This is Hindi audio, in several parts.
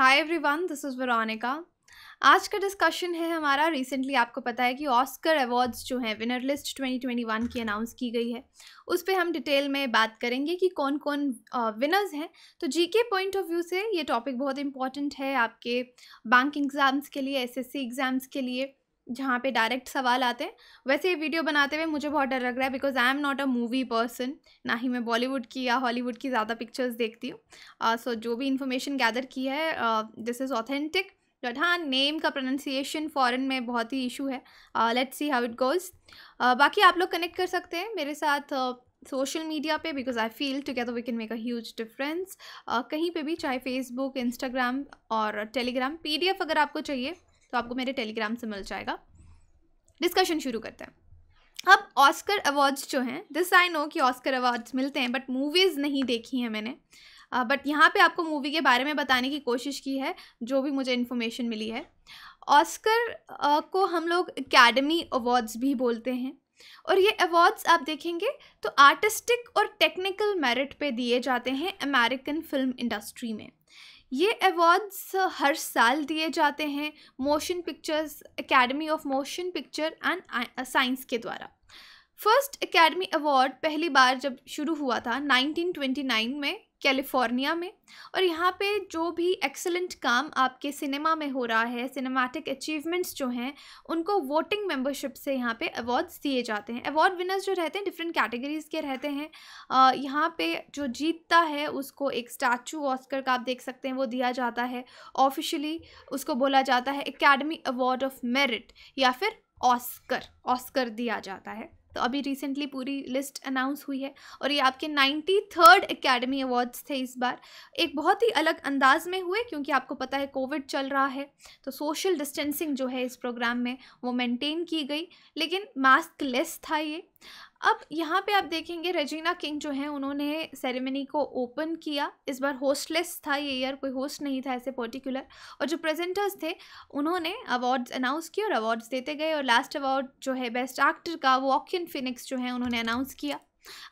hi everyone this is Varanika आज का डिस्कशन है हमारा रिसेंटली आपको पता है कि ऑस्कर अवार्ड्स जो हैं विनर लिस्ट 2021 की अनाउंस की गई है उस पर हम डिटेल में बात करेंगे कि कौन कौन विनर्स हैं तो जीके पॉइंट ऑफ व्यू से ये टॉपिक बहुत इंपॉर्टेंट है आपके बैंक एग्ज़ाम्स के लिए एसएससी एग्ज़ाम्स के लिए जहाँ पे डायरेक्ट सवाल आते हैं वैसे ये वीडियो बनाते हुए मुझे बहुत डर लग रहा है because I am not a movie person ना ही मैं बॉलीवुड की या हॉलीवुड की ज़्यादा पिक्चर्स देखती हूँ सो uh, so, जो भी इन्फॉर्मेशन गैदर की है दिस इज़ ऑथेंटिक बट हाँ नेम का प्रोनाउंसिएशन फॉरेन में बहुत ही इशू है let's see how it goes बाकी आप लोग कनेक्ट कर सकते हैं मेरे साथ uh, सोशल मीडिया पे because I feel together we can make a huge difference कहीं पे भी चाहे फेसबुक इंस्टाग्राम और टेलीग्राम पीडीएफ अगर आपको चाहिए तो आपको मेरे टेलीग्राम से मिल जाएगा डिस्कशन शुरू करते हैं अब ऑस्कर अवार्ड्स जो हैं दिस आई नो कि ऑस्कर अवार्ड्स मिलते हैं बट मूवीज़ नहीं देखी हैं मैंने बट uh, यहाँ पे आपको मूवी के बारे में बताने की कोशिश की है जो भी मुझे इन्फॉर्मेशन मिली है ऑस्कर uh, को हम लोग एकेडमी अवार्ड्स भी बोलते हैं और ये अवार्ड्स आप देखेंगे तो आर्टिस्टिक और टेक्निकल मेरिट पे दिए जाते हैं अमेरिकन फिल्म इंडस्ट्री में ये अवार्ड्स हर साल दिए जाते हैं motion pictures academy of motion picture and science के द्वारा फर्स्ट एकेडमी अवार्ड पहली बार जब शुरू हुआ था 1929 में कैलिफोर्निया में और यहाँ पे जो भी एक्सेलेंट काम आपके सिनेमा में हो रहा है सिनेमैटिक अचीवमेंट्स जो हैं उनको वोटिंग मेंबरशिप से यहाँ पे अवार्ड्स दिए जाते हैं अवार्ड विनर्स जो रहते हैं डिफरेंट कैटेगरीज़ के रहते हैं यहाँ पे जो जीतता है उसको एक स्टैचू ऑस्कर का आप देख सकते हैं वो दिया जाता है ऑफिशियली उसको बोला जाता है एकेडमी अवार्ड ऑफ मेरिट या फिर ऑस्कर ऑस्कर दिया जाता है तो अभी रिसेंटली पूरी लिस्ट अनाउंस हुई है और ये आपके नाइन्टी थर्ड अकेडमी अवार्ड्स थे इस बार एक बहुत ही अलग अंदाज में हुए क्योंकि आपको पता है कोविड चल रहा है तो सोशल डिस्टेंसिंग जो है इस प्रोग्राम में वो मेंटेन की गई लेकिन मास्क लेस था ये अब यहाँ पे आप देखेंगे रेजीना किंग जो हैं उन्होंने सेरेमनी को ओपन किया इस बार होस्टलेस था ये ईयर कोई होस्ट नहीं था ऐसे पर्टिकुलर और जो प्रेजेंटर्स थे उन्होंने अवार्ड्स अनाउंस किए और अवार्ड्स देते गए और लास्ट अवार्ड जो है बेस्ट एक्टर का वो ऑक्यन फिनिक्स जो है उन्होंने अनाउंस किया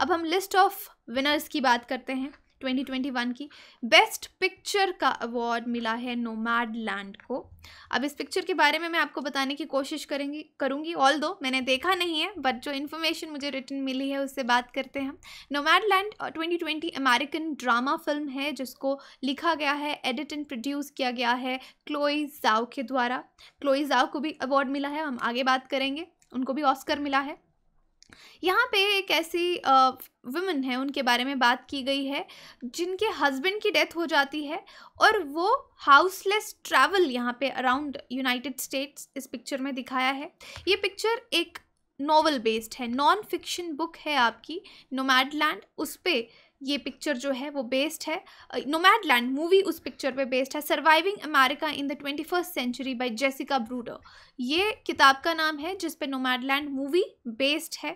अब हम लिस्ट ऑफ विनर्स की बात करते हैं 2021 की बेस्ट पिक्चर का अवार्ड मिला है नोमैड लैंड को अब इस पिक्चर के बारे में मैं आपको बताने की कोशिश करेंगी करूँगी ऑल दो मैंने देखा नहीं है बट जो इन्फॉर्मेशन मुझे रिटर्न मिली है उससे बात करते हैं nomad land twenty American drama film है जिसको लिखा गया है एडिट एंड प्रोड्यूस किया गया है क्लोई जाओ के द्वारा क्लोई जाओ को भी अवार्ड मिला है हम आगे बात करेंगे उनको भी ऑस्कर मिला है यहाँ पे एक ऐसी वुमेन है उनके बारे में बात की गई है जिनके हस्बैंड की डेथ हो जाती है और वो हाउसलेस ट्रैवल यहाँ पे अराउंड यूनाइटेड स्टेट्स इस पिक्चर में दिखाया है ये पिक्चर एक नॉवल बेस्ड है नॉन फिक्शन बुक है आपकी नोमैडलैंड उस पर ये पिक्चर जो है वो बेस्ड है नोमैड लैंड मूवी उस पिक्चर पे बेस्ड है surviving America in the twenty first century by Jessica Bruder ये किताब का नाम है जिस पे नोमैड लैंड मूवी बेस्ड है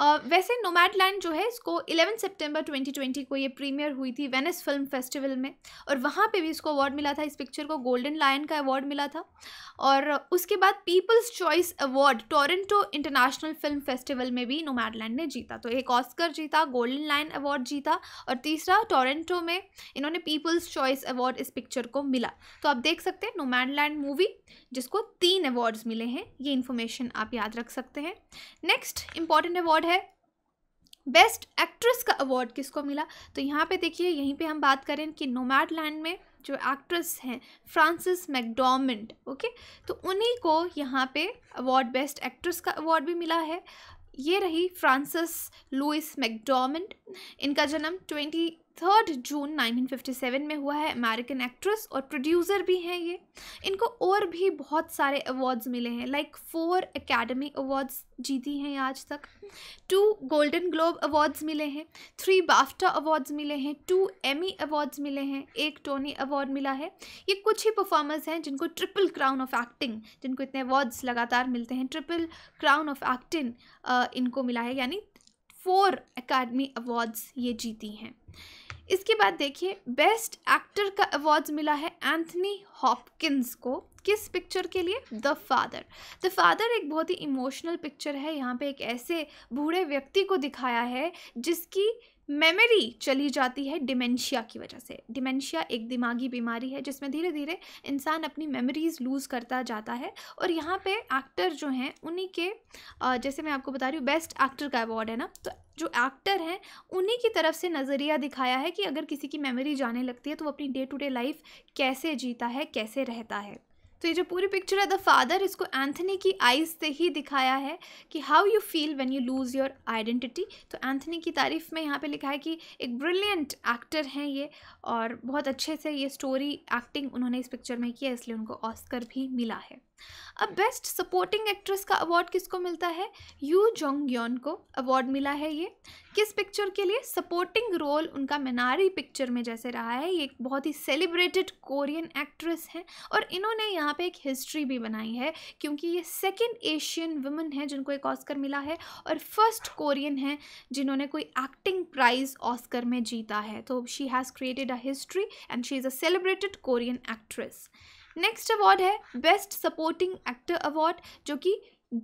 uh, वैसे नोमैड लैंड जो है इसको 11 सितंबर 2020 को ये प्रीमियर हुई थी वेनिस फिल्म फेस्टिवल में और वहाँ पे भी इसको अवार्ड मिला था इस पिक्चर को गोल्डन लायन का अवार्ड मिला था और उसके बाद people's choice award Toronto international film festival में भी नोमैड लैंड ने जीता तो एक ऑस्कर जीता गोल्डन लाइन अवार्ड जीता और तीसरा टोरेंटो में इन्होंने पीपल्स चॉइस अवार्ड इस पिक्चर को मिला तो आप देख सकते हैं नोमैंडलैंड मूवी जिसको तीन अवार्ड्स मिले हैं ये इन्फॉर्मेशन आप याद रख सकते हैं नेक्स्ट इंपॉर्टेंट अवार्ड है बेस्ट एक्ट्रेस का अवार्ड किसको मिला तो यहाँ पे देखिए यहीं पे हम बात करें कि नोमैड लैंड में जो एक्ट्रेस हैं फ्रांसिस मैकडोमेंट ओके तो उन्हीं को यहाँ पे अवार्ड बेस्ट एक्ट्रेस का अवार्ड भी मिला है ये रही फ्रांसिस लुइस मैकडोमेंट इनका जन्म ट्वेंटी थर्ड जून 1957 में हुआ है अमेरिकन एक्ट्रेस और प्रोड्यूसर भी हैं ये इनको और भी बहुत सारे अवार्ड्स मिले हैं लाइक फोर एकेडमी अवार्ड्स जीती हैं आज तक टू गोल्डन ग्लोब अवार्ड्स मिले हैं थ्री बाफ्टा अवार्ड्स मिले हैं टू एमी अवार्ड्स मिले हैं एक टोनी अवार्ड मिला है ये कुछ ही परफॉर्मर्स हैं जिनको ट्रिपल क्राउन ऑफ एक्टिंग जिनको इतने अवार्ड्स लगातार मिलते हैं ट्रिपल क्राउन ऑफ एक्टिंग इनको मिला है यानी फोर अकेडमी अवार्ड्स ये जीती हैं इसके बाद देखिए बेस्ट एक्टर का अवार्ड मिला है एंथनी हॉपकिंस को किस पिक्चर के लिए द फादर द फादर एक बहुत ही इमोशनल पिक्चर है यहाँ पे एक ऐसे बूढ़े व्यक्ति को दिखाया है जिसकी मेमोरी चली जाती है डिमेंशिया की वजह से डिमेंशिया एक दिमागी बीमारी है जिसमें धीरे धीरे इंसान अपनी मेमोरीज़ लूज़ करता जाता है और यहाँ पे एक्टर जो हैं उन्हीं के जैसे मैं आपको बता रही हूँ बेस्ट एक्टर का अवार्ड है ना तो जो एक्टर हैं उन्हीं की तरफ से नज़रिया दिखाया है कि अगर किसी की मेमोरी जाने लगती है तो वो अपनी डे टू डे लाइफ कैसे जीता है कैसे रहता है तो ये जो पूरी पिक्चर है द फादर इसको एंथनी की आइज से ही दिखाया है कि how you feel when you lose your identity तो एंथनी की तारीफ़ में यहाँ पे लिखा है कि एक ब्रिलियंट एक्टर हैं ये और बहुत अच्छे से ये स्टोरी एक्टिंग उन्होंने इस पिक्चर में किया इसलिए उनको ऑस्कर भी मिला है अब बेस्ट सपोर्टिंग एक्ट्रेस का अवार्ड किसको मिलता है यू जोंग योन को अवार्ड मिला है ये किस पिक्चर के लिए सपोर्टिंग रोल उनका मेनारी पिक्चर में जैसे रहा है ये एक बहुत ही सेलिब्रेटेड कोरियन एक्ट्रेस हैं और इन्होंने यहाँ पे एक हिस्ट्री भी बनाई है क्योंकि ये सेकेंड एशियन वुमेन है जिनको एक ऑस्कर मिला है और फर्स्ट कोरियन है जिन्होंने कोई एक्टिंग प्राइज ऑस्कर में जीता है तो she has created a history and she is a celebrated Korean actress next award है बेस्ट सपोर्टिंग एक्टर अवार्ड जो कि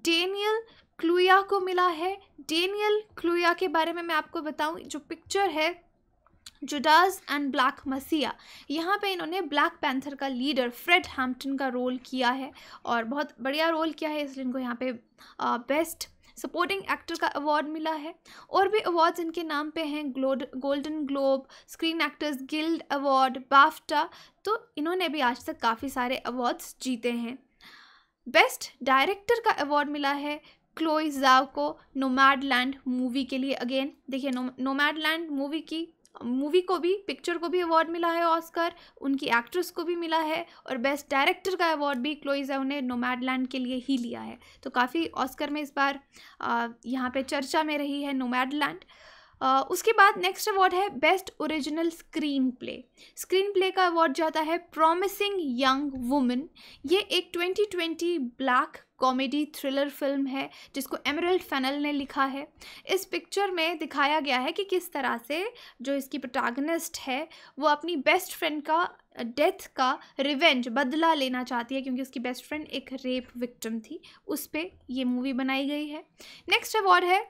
डेनियल क्लुया को मिला है डेनियल क्लूया के बारे में मैं आपको बताऊं जो पिक्चर है जुडाज एंड ब्लैक मसीहा यहाँ पे इन्होंने ब्लैक पैंथर का लीडर फ्रेड हैम्पटन का रोल किया है और बहुत बढ़िया रोल किया है इसलिए इनको यहाँ पे बेस्ट सपोर्टिंग एक्टर का अवार्ड मिला है और भी अवार्ड्स इनके नाम पे हैं golden globe screen actors guild award BAFTA तो इन्होंने भी आज तक काफ़ी सारे अवार्ड्स जीते हैं बेस्ट डायरेक्टर का अवार्ड मिला है क्लोई जाव को नोमैड लैंड मूवी के लिए अगेन देखिए नो नोमैड लैंड मूवी की मूवी को भी पिक्चर को भी अवार्ड मिला है ऑस्कर उनकी एक्ट्रेस को भी मिला है और बेस्ट डायरेक्टर का अवार्ड भी क्लोई जेव ने नोमैडलैंड के लिए ही लिया है तो काफ़ी ऑस्कर में इस बार यहाँ पे चर्चा में रही है नोमैडलैंड उसके बाद नेक्स्ट अवार्ड है best original screen play screen play का अवार्ड जाता है प्रॉमिसिंग यंग वुमेन ये एक 2020 ब्लैक कॉमेडी थ्रिलर फिल्म है जिसको एमरल्ड फैनल ने लिखा है इस पिक्चर में दिखाया गया है कि किस तरह से जो इसकी प्रोटागनिस्ट है वो अपनी बेस्ट फ्रेंड का डेथ का रिवेंज बदला लेना चाहती है क्योंकि उसकी बेस्ट फ्रेंड एक रेप विक्टिम थी उस पर ये मूवी बनाई गई है नेक्स्ट अवार्ड है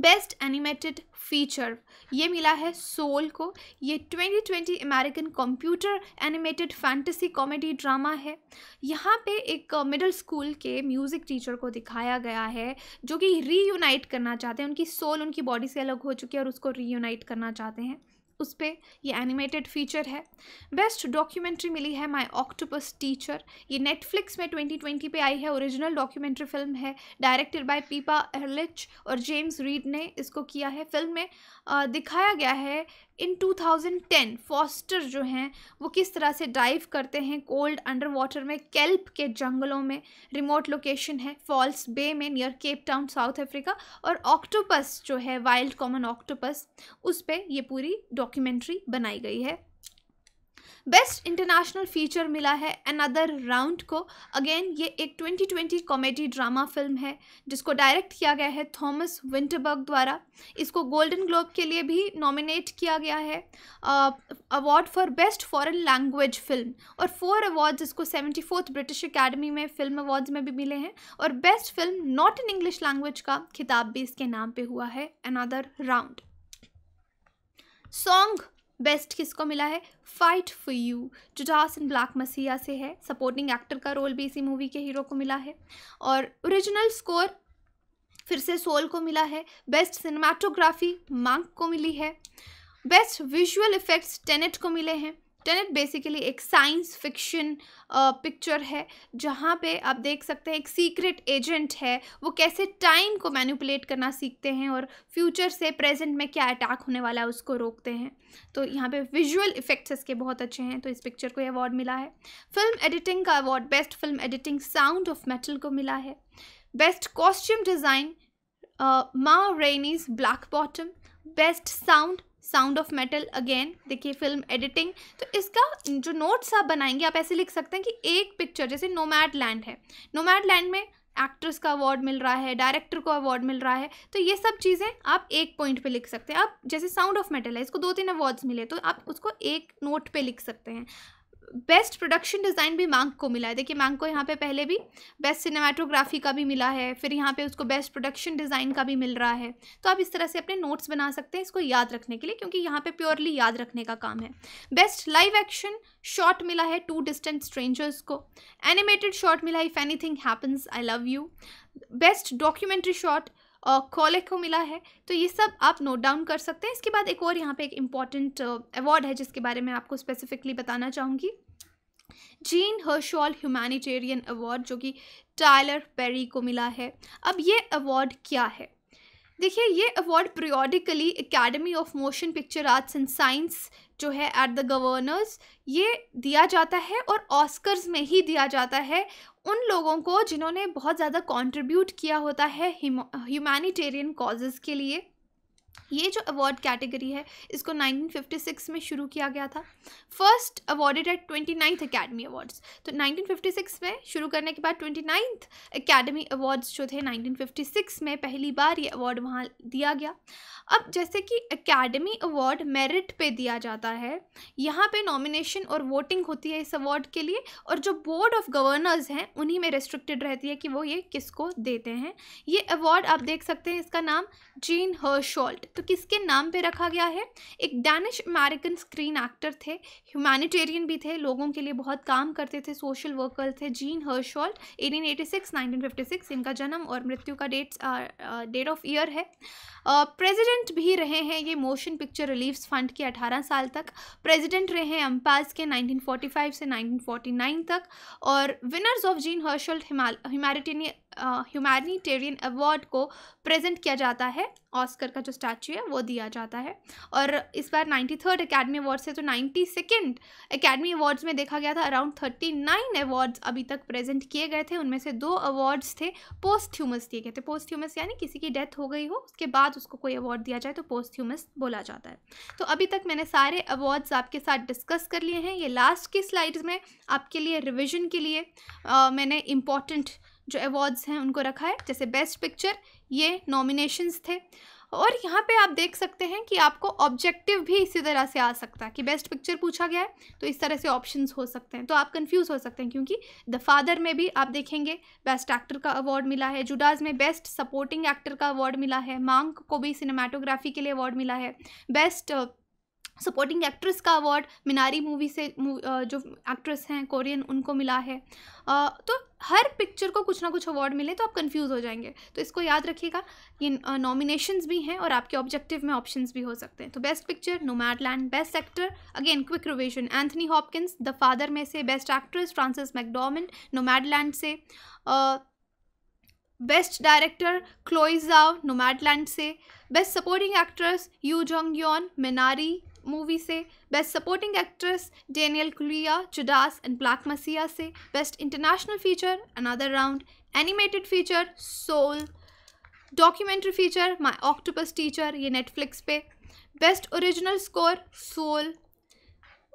बेस्ट एनिमेटेड फीचर ये मिला है सोल को ये 2020 American computer animated fantasy comedy drama है यहाँ पे एक मिडिल स्कूल के म्यूज़िक टीचर को दिखाया गया है जो कि रीयूनाइट करना चाहते हैं उनकी सोल उनकी बॉडी से अलग हो चुकी है और उसको रीयूनाइट करना चाहते हैं उस पर यह एनिमेटेड फीचर है बेस्ट डॉक्यूमेंट्री मिली है माय ऑक्टोपस टीचर ये नेटफ्लिक्स में 2020 पे आई है ओरिजिनल डॉक्यूमेंट्री फिल्म है डायरेक्टेड बाय पीपा एर्लिच और जेम्स रीड ने इसको किया है फिल्म में दिखाया गया है इन 2010 फॉस्टर जो हैं वो किस तरह से डाइव करते हैं कोल्ड अंडर वाटर में कैल्प के जंगलों में रिमोट लोकेशन है फॉल्स बे में near Cape Town South Africa और ऑक्टोपस जो है वाइल्ड कॉमन ऑक्टोपस उस पर यह पूरी डॉक्यूमेंट्री बनाई गई है बेस्ट इंटरनेशनल फीचर मिला है अनदर राउंड को अगेन ये एक 2020 कॉमेडी ड्रामा फिल्म है जिसको डायरेक्ट किया गया है थॉमस विंटरबर्ग द्वारा इसको गोल्डन ग्लोब के लिए भी नॉमिनेट किया गया है award for best foreign language film और फोर अवार्ड्स इसको सेवेंटी फोर्थ ब्रिटिश अकेडमी में फिल्म अवार्ड्स में भी मिले हैं और best film not in English language का खिताब भी इसके नाम पर हुआ है अनदर राउंड सॉन्ग बेस्ट किसको मिला है फाइट फॉर यू जो इन ब्लैक मसीहा से है सपोर्टिंग एक्टर का रोल भी इसी मूवी के हीरो को मिला है और ओरिजिनल स्कोर फिर से सोल को मिला है बेस्ट सिनेमाटोग्राफी मांक को मिली है बेस्ट विजुअल इफ़ेक्ट्स टेनेट को मिले हैं टेनेट बेसिकली एक साइंस फिक्शन पिक्चर है जहाँ पे आप देख सकते हैं एक सीक्रेट एजेंट है वो कैसे टाइम को मैनिपुलेट करना सीखते हैं और फ्यूचर से प्रेजेंट में क्या अटैक होने वाला है उसको रोकते हैं तो यहाँ पे विजुअल इफेक्ट्स इसके बहुत अच्छे हैं तो इस पिक्चर को अवार्ड मिला है फिल्म एडिटिंग का award best film editing sound of metal को मिला है best costume design Ma Rainey's Black Bottom best sound sound of metal again देखिए फिल्म एडिटिंग तो इसका जो नोट्स आप बनाएंगे आप ऐसे लिख सकते हैं कि एक पिक्चर जैसे नोमैड लैंड है नोमैड लैंड में एक्ट्रेस का अवार्ड मिल रहा है डायरेक्टर को अवार्ड मिल रहा है तो ये सब चीज़ें आप एक पॉइंट पे लिख सकते हैं आप जैसे साउंड ऑफ मेटल है इसको दो तीन अवार्ड्स मिले तो आप उसको एक नोट पे लिख सकते हैं बेस्ट प्रोडक्शन डिज़ाइन भी मांग को मिला है देखिए मांग को यहाँ पे पहले भी बेस्ट सिनेमाटोग्राफी का भी मिला है फिर यहाँ पे उसको बेस्ट प्रोडक्शन डिज़ाइन का भी मिल रहा है तो आप इस तरह से अपने नोट्स बना सकते हैं इसको याद रखने के लिए क्योंकि यहाँ पे प्योरली याद रखने का काम है बेस्ट लाइव एक्शन शॉट मिला है टू डिस्टेंट स्ट्रेंजर्स को एनिमेटेड शॉट मिला है if anything I love you best documentary shot Colette को मिला है तो ये सब आप नोट डाउन कर सकते हैं इसके बाद एक और यहाँ पे एक इम्पॉर्टेंट अवार्ड uh, है जिसके बारे में आपको स्पेसिफिकली बताना चाहूँगी जीन हर्शॉल ह्यूमैनिटेरियन अवार्ड जो कि टायलर पेरी को मिला है अब ये अवार्ड क्या है देखिए ये award periodically academy of motion picture arts and science जो है एट द गवर्नर्स ये दिया जाता है और ऑस्कर्स में ही दिया जाता है उन लोगों को जिन्होंने बहुत ज़्यादा कंट्रीब्यूट किया होता है ह्यूमैनिटेरियन कॉजेज़ के लिए ये जो अवार्ड कैटेगरी है इसको 1956 में शुरू किया गया था first awarded at twenty ninth academy awards तो 1956 में शुरू करने के बाद ट्वेंटी नाइन्थ अकेडमी अवार्ड्स जो थे 1956 में पहली बार ये अवार्ड वहाँ दिया गया अब जैसे कि अकेडमी अवार्ड मेरिट पे दिया जाता है यहाँ पे नॉमिनेशन और वोटिंग होती है इस अवार्ड के लिए और जो बोर्ड ऑफ गवर्नर्स हैं उन्हीं में रेस्ट्रिक्टेड रहती है कि वो ये किसको देते हैं ये अवार्ड आप देख सकते हैं इसका नाम जीन हर्शॉल्ट तो किसके नाम पे रखा गया है एक डैनिश अमेरिकन स्क्रीन एक्टर थे ह्यूमैनिटेरियन भी थे लोगों के लिए बहुत काम करते थे सोशल वर्कर थे जीन हर्शॉल्ट 1886 1956 इनका जन्म और मृत्यु का डेट डेट ऑफ ईयर है प्रेसिडेंट भी रहे हैं ये मोशन पिक्चर रिलीफ फंड के अठारह साल तक प्रेजिडेंट रहे हैं अम्पाज के नाइनटीन से 1949 तक और विनर्स ऑफ जीन हर्शल्ट हिमाल ह्यूमैनिटेरियन अवार्ड को प्रेजेंट किया जाता है ऑस्कर का जो स्टैचू है वो दिया जाता है और इस बार नाइन्टी थर्ड अकेडमी अवार्ड से तो नाइन्टी सेकेंड अकेडमी अवार्ड्स में देखा गया था अराउंड थर्टी नाइन अवार्ड्स अभी तक प्रेजेंट किए गए थे उनमें से दो अवार्ड्स थे पोस्ट ह्यूमस दिए गए थे पोस्ट ह्यूमस यानी किसी की डेथ हो गई हो उसके बाद उसको कोई अवार्ड दिया जाए तो पोस्ट ह्यूमस बोला जाता है तो अभी तक मैंने सारे अवार्ड्स आपके साथ डिस्कस कर लिए हैं ये लास्ट की स्लाइड्स में आपके लिए रिविजन के लिए आ, मैंने इम्पॉर्टेंट जो अवार्ड्स हैं उनको रखा है जैसे बेस्ट पिक्चर ये नॉमिनेशंस थे और यहाँ पे आप देख सकते हैं कि आपको ऑब्जेक्टिव भी इसी तरह से आ सकता है कि बेस्ट पिक्चर पूछा गया है तो इस तरह से ऑप्शंस हो सकते हैं तो आप कंफ्यूज हो सकते हैं क्योंकि द फादर में भी आप देखेंगे बेस्ट एक्टर का अवार्ड मिला है जुडाज में बेस्ट सपोर्टिंग एक्टर का अवार्ड मिला है मांग को भी सिनेमाटोग्राफी के लिए अवार्ड मिला है बेस्ट uh, सपोर्टिंग एक्ट्रेस का अवार्ड मिनारी मूवी से uh, जो एक्ट्रेस हैं कोरियन उनको मिला है uh, तो हर पिक्चर को कुछ ना कुछ अवार्ड मिले तो आप कंफ्यूज हो जाएंगे तो इसको याद रखिएगा ये नॉमिनेशंस uh, भी हैं और आपके ऑब्जेक्टिव में ऑप्शंस भी हो सकते हैं तो best picture Nomadland best actor again quick रोवेशन एंथनी हॉपकिंस द फादर में से best actress Frances McDormand Nomadland से बेस्ट डायरेक्टर क्लोइजाव नोमैडलैंड से best supporting actress Yuh Jung Youn Minari movie से best supporting actress Daniel Kaluuya Judas and black Messiah से best international feature Another Round animated feature Soul documentary feature My octopus teacher ये नेटफ्लिक्स पे best original score Soul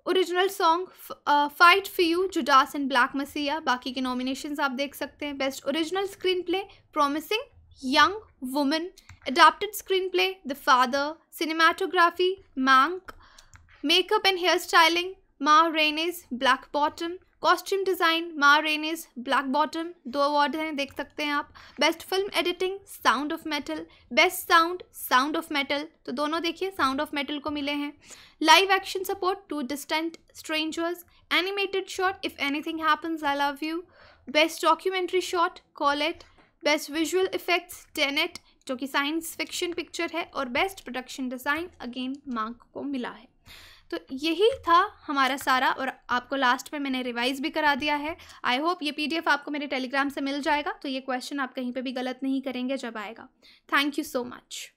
original song fight for you Judas and black Messiah बाकी के नॉमिनेशंस आप देख सकते हैं best original screen screenplay promising young women screenplay the Father cinematography Mank makeup and hair styling Ma Rainey's black bottom costume design Ma Rainey's black bottom दो अवार्ड हैं देख सकते हैं आप best film editing sound of metal best sound sound of metal तो दोनों देखिए साउंड ऑफ मेटल को मिले हैं live action support two distant strangers animated short if anything happens I love you best documentary short Colette best visual effects Tenet जो कि साइंस फिक्शन पिक्चर है और best production design again Mank को मिला है तो यही था हमारा सारा और आपको लास्ट में मैंने रिवाइज़ भी करा दिया है आई होप ये पीडीएफ आपको मेरे टेलीग्राम से मिल जाएगा तो ये क्वेश्चन आप कहीं पर भी गलत नहीं करेंगे जब आएगा थैंक यू सो मच